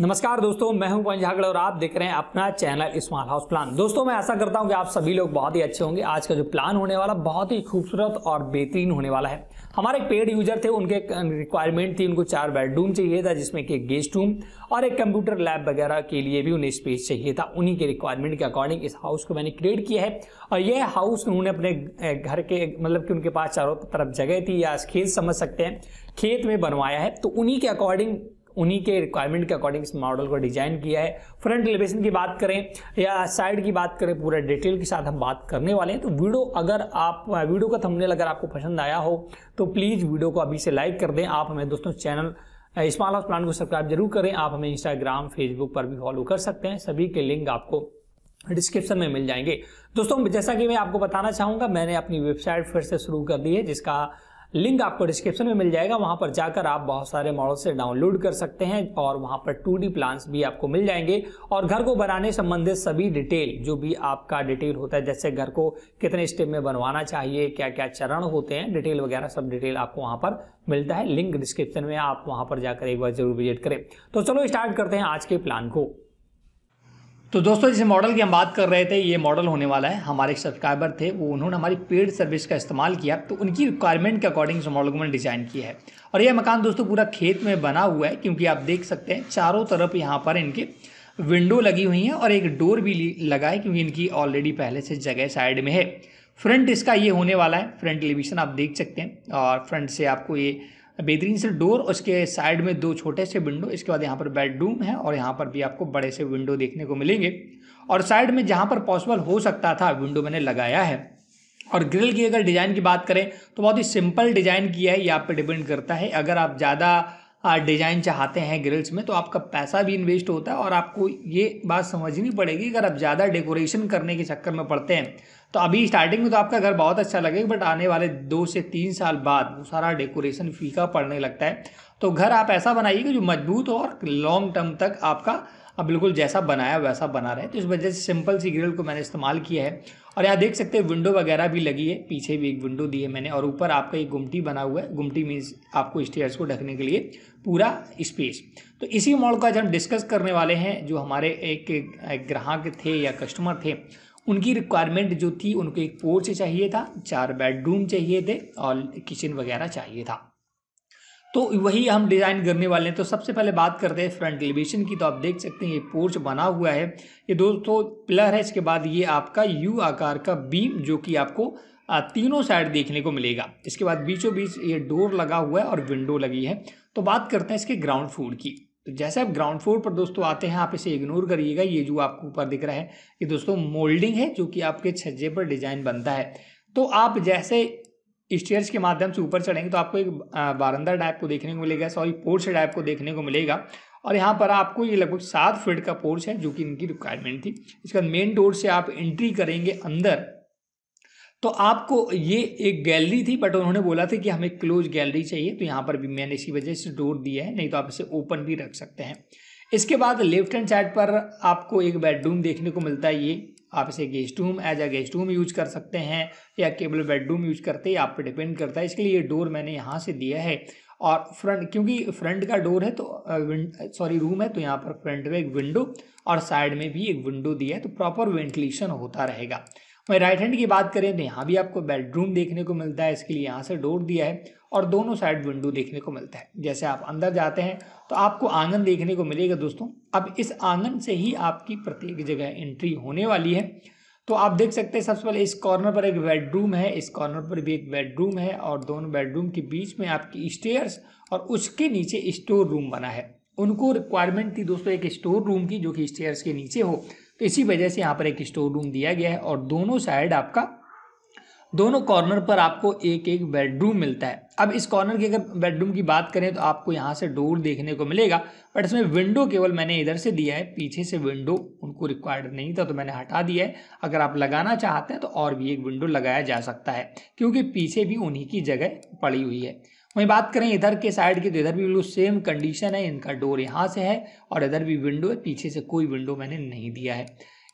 नमस्कार दोस्तों मैं हूं पवन झागड़ और आप देख रहे हैं अपना चैनल स्मॉल हाउस प्लान दोस्तों मैं ऐसा करता हूं कि आप सभी लोग बहुत ही अच्छे होंगे आज का जो प्लान होने वाला बहुत ही खूबसूरत और बेहतरीन होने वाला है हमारे एक पेड यूजर थे उनके रिक्वायरमेंट थी उनको चार बेडरूम चाहिए था जिसमें कि एक गेस्ट रूम और एक कंप्यूटर लैब वगैरह के लिए भी उन्हें स्पेस चाहिए था उन्हीं के रिक्वायरमेंट के अकॉर्डिंग इस हाउस को मैंने क्रिएट किया है और यह हाउस उन्होंने अपने घर के मतलब कि उनके पास चारों तरफ जगह थी या खेत समझ सकते हैं खेत में बनवाया है तो उन्हीं के अकॉर्डिंग उन्हीं के रिक्वायरमेंट के अकॉर्डिंग इस मॉडल को डिजाइन किया है फ्रंट एलिवेशन की बात करें या साइड की बात करें पूरा डिटेल के साथ हम बात करने वाले हैं तो वीडियो अगर आप वीडियो का थंबनेल अगर आपको पसंद आया हो तो प्लीज़ वीडियो को अभी से लाइक कर दें आप हमें दोस्तों चैनल स्मॉल हाउस प्लान को सब्सक्राइब जरूर करें आप हमें इंस्टाग्राम फेसबुक पर भी फॉलो कर सकते हैं सभी के लिंक आपको डिस्क्रिप्शन में मिल जाएंगे दोस्तों जैसा कि मैं आपको बताना चाहूँगा मैंने अपनी वेबसाइट फिर से शुरू कर दी है जिसका लिंक आपको डिस्क्रिप्शन में मिल जाएगा वहां पर जाकर आप बहुत सारे मॉडल से डाउनलोड कर सकते हैं और वहां पर टू डी प्लान्स भी आपको मिल जाएंगे और घर को बनाने संबंधित सभी डिटेल जो भी आपका डिटेल होता है जैसे घर को कितने स्टेप में बनवाना चाहिए क्या क्या चरण होते हैं डिटेल वगैरह सब डिटेल आपको वहां पर मिलता है लिंक डिस्क्रिप्शन में आप वहां पर जाकर एक बार जरूर विजिट करें तो चलो स्टार्ट करते हैं आज के प्लान को तो दोस्तों जिस मॉडल की हम बात कर रहे थे ये मॉडल होने वाला है हमारे एक सब्सक्राइबर थे वो उन्होंने हमारी पेड सर्विस का इस्तेमाल किया तो उनकी रिक्वायरमेंट के अकॉर्डिंग इस मॉडल को मैंने डिज़ाइन किया है और ये मकान दोस्तों पूरा खेत में बना हुआ है क्योंकि आप देख सकते हैं चारों तरफ यहाँ पर इनके विंडो लगी हुई हैं और एक डोर भी लगा है क्योंकि इनकी ऑलरेडी पहले से जगह साइड में है फ्रंट इसका ये होने वाला है फ्रंट एलिवेशन आप देख सकते हैं और फ्रंट से आपको ये बेहतरीन से डोर उसके साइड में दो छोटे से विंडो इसके बाद यहाँ पर बेडरूम है और यहाँ पर भी आपको बड़े से विंडो देखने को मिलेंगे और साइड में जहाँ पर पॉसिबल हो सकता था विंडो मैंने लगाया है और ग्रिल की अगर डिज़ाइन की बात करें तो बहुत ही सिंपल डिज़ाइन किया है ये आप पर डिपेंड करता है अगर आप ज़्यादा डिज़ाइन चाहते हैं ग्रिल्स में तो आपका पैसा भी इन्वेस्ट होता है और आपको ये बात समझनी पड़ेगी अगर आप ज़्यादा डेकोरेशन करने के चक्कर में पड़ते हैं तो अभी स्टार्टिंग में तो आपका घर बहुत अच्छा लगेगा बट आने वाले दो से तीन साल बाद वो सारा डेकोरेशन फीका पड़ने लगता है तो घर आप ऐसा बनाइएगा जो मजबूत हो और लॉन्ग टर्म तक आपका अब बिल्कुल जैसा बनाया वैसा बना रहे तो इस वजह से सिंपल सी ग्रिल को मैंने इस्तेमाल किया है और यहाँ देख सकते हैं विंडो वगैरह भी लगी है पीछे भी एक विंडो दी है मैंने और ऊपर आपका एक गुमटी बना हुआ है गुमटी मीन्स आपको स्टेयर्स को ढकने के लिए पूरा स्पेस तो इसी मॉडल को आज हम डिस्कस करने वाले हैं जो हमारे एक ग्राहक थे या कस्टमर थे उनकी रिक्वायरमेंट जो थी उनको एक पोर्च चाहिए था चार बेडरूम चाहिए थे और किचन वगैरह चाहिए था तो वही हम डिज़ाइन करने वाले हैं तो सबसे पहले बात करते हैं फ्रंट एलिवेशन की तो आप देख सकते हैं ये पोर्च बना हुआ है ये दोस्तों पिलर है इसके बाद ये आपका यू आकार का बीम जो कि आपको तीनों साइड देखने को मिलेगा इसके बाद बीचों बीच ये डोर लगा हुआ है और विंडो लगी है तो बात करते हैं इसके ग्राउंड फ्लोर की तो जैसे आप ग्राउंड फ्लोर पर दोस्तों आते हैं आप इसे इग्नोर करिएगा ये जो आपको ऊपर दिख रहा है ये दोस्तों मोल्डिंग है जो कि आपके छज्जे पर डिजाइन बनता है तो आप जैसे स्टेयर्स के माध्यम से ऊपर चढ़ेंगे तो आपको एक बारंदा टाइप को देखने को मिलेगा सॉरी पोर्च टाइप को देखने को मिलेगा और यहाँ पर आपको ये लगभग सात फीट का पोर्च है जो कि इनकी रिक्वायरमेंट थी इसके बाद मेन डोर से आप एंट्री करेंगे अंदर तो आपको ये एक गैलरी थी बट उन्होंने बोला था कि हमें क्लोज गैलरी चाहिए तो यहाँ पर भी मैंने इसी वजह से डोर दिया है नहीं तो आप इसे ओपन भी रख सकते हैं इसके बाद लेफ्ट हैंड साइड पर आपको एक बेडरूम देखने को मिलता है ये आप इसे guest room as a guest room use कर सकते हैं या केवल बेडरूम यूज करते हैं आप पे डिपेंड करता है इसके लिए ये डोर मैंने यहाँ से दिया है और फ्रंट क्योंकि फ्रंट का डोर है तो सॉरी रूम है तो यहाँ पर फ्रंट में एक विंडो और साइड में भी एक विंडो दिया है तो प्रॉपर वेंटिलेशन होता रहेगा वहीं राइट हैंड की बात करें तो यहाँ भी आपको बेडरूम देखने को मिलता है इसके लिए यहाँ से डोर दिया है और दोनों साइड विंडो देखने को मिलता है जैसे आप अंदर जाते हैं तो आपको आंगन देखने को मिलेगा दोस्तों अब इस आंगन से ही आपकी प्रत्येक जगह एंट्री होने वाली है तो आप देख सकते हैं सबसे पहले इस कॉर्नर पर एक बेडरूम है इस कॉर्नर पर भी एक बेडरूम है और दोनों बेडरूम के बीच में आपकी स्टेयर्स और उसके नीचे स्टोर रूम बना है उनको रिक्वायरमेंट थी दोस्तों एक स्टोर रूम की जो कि स्टेयर्स के नीचे हो तो इसी वजह से यहाँ पर एक स्टोर रूम दिया गया है और दोनों साइड आपका दोनों कॉर्नर पर आपको एक एक बेडरूम मिलता है अब इस कॉर्नर की अगर बेडरूम की बात करें तो आपको यहाँ से डोर देखने को मिलेगा बट इसमें विंडो केवल मैंने इधर से दिया है पीछे से विंडो उनको रिक्वायर्ड नहीं था तो मैंने हटा दिया है अगर आप लगाना चाहते हैं तो और भी एक विंडो लगाया जा सकता है क्योंकि पीछे भी उन्हीं की जगह पड़ी हुई है वहीं बात करें इधर के साइड की तो इधर भी बिल्कुल सेम कंडीशन है इनका डोर यहाँ से है और इधर भी विंडो है पीछे से कोई विंडो मैंने नहीं दिया है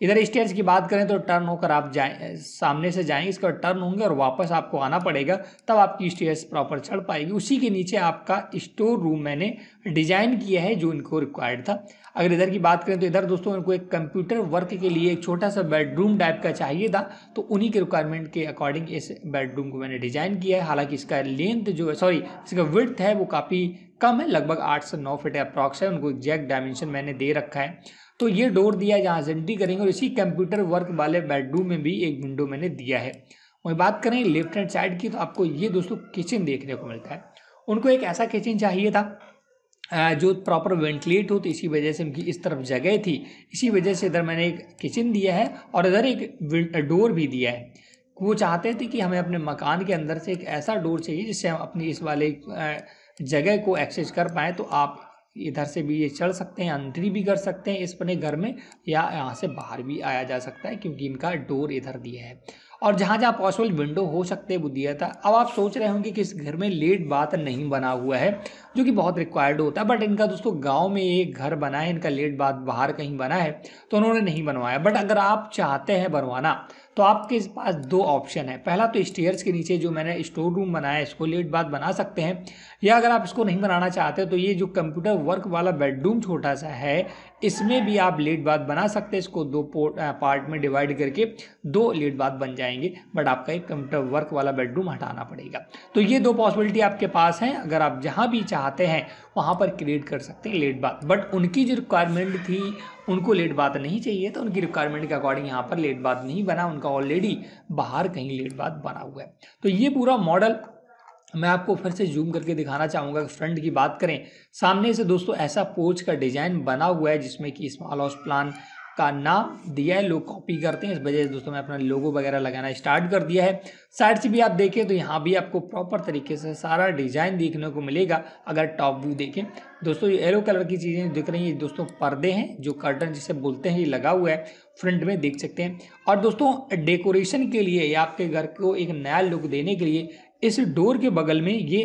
इधर स्टेयर्स की बात करें तो टर्न होकर आप जाए सामने से जाएंगे इसका टर्न होंगे और वापस आपको आना पड़ेगा तब आपकी स्टेयर्स प्रॉपर चढ़ पाएगी उसी के नीचे आपका स्टोर रूम मैंने डिजाइन किया है जो इनको रिक्वायर्ड था अगर इधर की बात करें तो इधर दोस्तों उनको एक कंप्यूटर वर्क के लिए एक छोटा सा बेडरूम टाइप का चाहिए था तो उन्हीं के रिक्वायरमेंट के अकॉर्डिंग इस बेडरूम को मैंने डिज़ाइन किया है हालांकि इसका लेंथ जो है सॉरी इसका विर्थ है वो काफ़ी कम है लगभग आठ से नौ फिट अप्रॉक्स है उनको एग्जैक्ट डायमेंशन मैंने दे रखा है तो ये डोर दिया है जहाँ एंट्री करेंगे और इसी कंप्यूटर वर्क वाले बेडरूम में भी एक विंडो मैंने दिया है वहीं बात करें लेफ्ट हैंड साइड की तो आपको ये दोस्तों किचन देखने को मिलता है उनको एक ऐसा किचन चाहिए था जो प्रॉपर वेंटिलेट हो तो इसी वजह से उनकी इस तरफ जगह थी इसी वजह से इधर मैंने एक किचन दिया है और इधर एक डोर भी दिया है वो चाहते थे कि हमें अपने मकान के अंदर से एक ऐसा डोर चाहिए जिससे हम अपनी इस वाले जगह को एक्सेस कर पाएँ तो आप इधर से भी ये चढ़ सकते हैं एंट्री भी कर सकते हैं इस अपने घर में या यहाँ से बाहर भी आया जा सकता है क्योंकि इनका डोर इधर दिया है और जहाँ जहाँ पॉसिबल विंडो हो सकते वो दिया था अब आप सोच रहे होंगे कि इस घर में लेट बात नहीं बना हुआ है जो कि बहुत रिक्वायर्ड होता है बट इनका दोस्तों गाँव में एक घर बना है इनका लेट बात बाहर कहीं बना है तो उन्होंने नहीं बनवाया बट अगर आप चाहते हैं बनवाना तो आपके पास दो ऑप्शन है पहला तो स्टेयर्स के नीचे जो मैंने स्टोर रूम बनाया है इसको लेट बात बना सकते हैं या अगर आप इसको नहीं बनाना चाहते तो ये जो कंप्यूटर वर्क वाला बेडरूम छोटा सा है इसमें भी आप लेट बाथ बना सकते हैं इसको दो पार्ट में डिवाइड करके दो लेट बाथ बन जाएंगे बट आपका एक कंप्यूटर वर्क वाला बेडरूम हटाना पड़ेगा तो ये दो पॉसिबिलिटी आपके पास हैं अगर आप जहाँ भी चाहते हैं वहाँ पर क्रिएट कर सकते हैं लेट बाथ बट उनकी जो रिक्वायरमेंट थी उनको लेट बाथ नहीं चाहिए तो उनकी रिक्वायरमेंट के अकॉर्डिंग यहाँ पर लेट बाथ नहीं बना उनका ऑलरेडी बाहर कहीं लेट बाथ बना हुआ है तो ये पूरा मॉडल मैं आपको फिर से जूम करके दिखाना चाहूँगा कि फ्रंट की बात करें सामने से दोस्तों ऐसा पोच का डिज़ाइन बना हुआ है जिसमें कि स्मॉल हाउस प्लान का नाम दिया है लोग कॉपी करते हैं इस वजह से दोस्तों मैं अपना लोगो वगैरह लगाना स्टार्ट कर दिया है साइड से भी आप देखें तो यहाँ भी आपको प्रॉपर तरीके से सारा डिज़ाइन देखने को मिलेगा अगर टॉप व्यू देखें दोस्तों ये येलो कलर की चीज़ें दिख रही हैं दोस्तों पर्दे हैं जो कर्टन जिसे बोलते हैं ये लगा हुआ है फ्रंट में देख सकते हैं और दोस्तों डेकोरेशन के लिए या आपके घर को एक नया लुक देने के लिए इस डोर के बगल में ये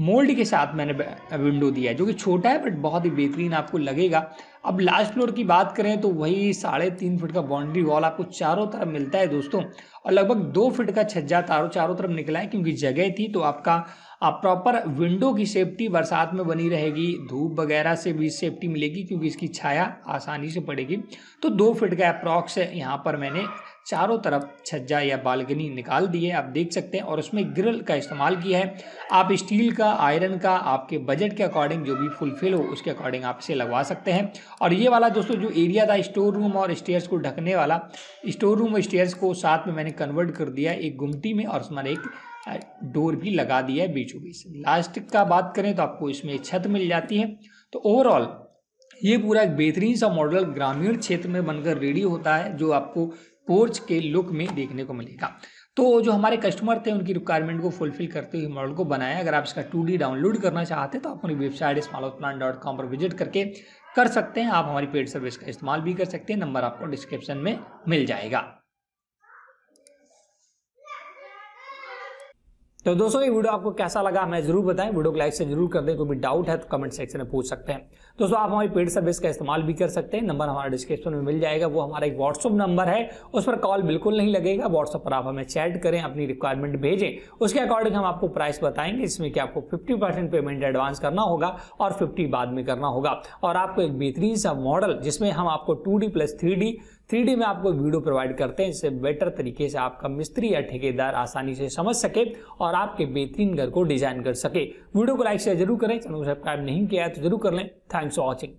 मोल्ड के साथ मैंने विंडो दिया है जो कि छोटा है बट बहुत ही बेहतरीन आपको लगेगा अब लास्ट फ्लोर की बात करें तो वही साढ़े तीन फिट का बाउंड्री वॉल आपको चारों तरफ मिलता है दोस्तों और लगभग दो फिट का छज्जा तारों चारों तरफ निकला है क्योंकि जगह थी तो आपका आप प्रॉपर विंडो की सेफ्टी बरसात में बनी रहेगी धूप वगैरह से भी सेफ्टी मिलेगी क्योंकि इसकी छाया आसानी से पड़ेगी तो दो फिट का अप्रॉक्स यहाँ पर मैंने चारों तरफ छज्जा या बालगनी निकाल दी है आप देख सकते हैं और उसमें ग्रिल का इस्तेमाल किया है आप स्टील का आयरन का आपके बजट के अकॉर्डिंग जो भी फुलफिल हो उसके अकॉर्डिंग आप इसे लगवा सकते हैं और ये वाला दोस्तों जो एरिया था स्टोर रूम और स्टेयर्स को ढकने वाला स्टोर रूम और स्टेयर्स को साथ में मैंने कन्वर्ट कर दिया एक गुमटी में और उसमें एक डोर भी लगा दिया है बीचों बीच लास्ट का बात करें तो आपको इसमें छत मिल जाती है तो ओवरऑल ये पूरा एक बेहतरीन सा मॉडल ग्रामीण क्षेत्र में बनकर रेडी होता है जो आपको पोर्च के लुक में देखने को मिलेगा तो जो हमारे कस्टमर थे उनकी रिक्वायरमेंट को फुलफिल करते हुए मॉडल को बनाया अगर आप इसका टू डाउनलोड करना चाहते तो आप अपनी website small plan dot com पर विजिट करके कर सकते हैं आप हमारी पेड सर्विस का इस्तेमाल भी कर सकते हैं नंबर आपको डिस्क्रिप्शन में मिल जाएगा तो दोस्तों ये वीडियो आपको कैसा लगा हमें जरूर बताएं वीडियो को लाइक से जरूर कर दें कोई भी डाउट है तो कमेंट सेक्शन में पूछ सकते हैं दोस्तों आप हमारी पेड सर्विस का इस्तेमाल भी कर सकते हैं नंबर हमारा डिस्क्रिप्शन में मिल जाएगा वो हमारा एक व्हाट्सअप नंबर है उस पर कॉल बिल्कुल नहीं लगेगा व्हाट्सअप पर आप हमें चैट करें अपनी रिक्वायरमेंट भेजें उसके अकॉर्डिंग हम आपको प्राइस बताएंगे जिसमें कि आपको फिफ्टी पेमेंट एडवांस करना होगा और फिफ्टी बाद में करना होगा और आपको एक बेहतरीन सा मॉडल जिसमें हम आपको two D plus three D three में आपको वीडियो प्रोवाइड करते हैं जिससे बेटर तरीके से आपका मिस्त्री या ठेकेदार आसानी से समझ सके और आपके बेहतरीन घर को डिजाइन कर सके वीडियो को लाइक शेयर जरूर करें चैनल को सब्सक्राइब नहीं किया है तो जरूर कर लें थैंक्स फॉर वॉचिंग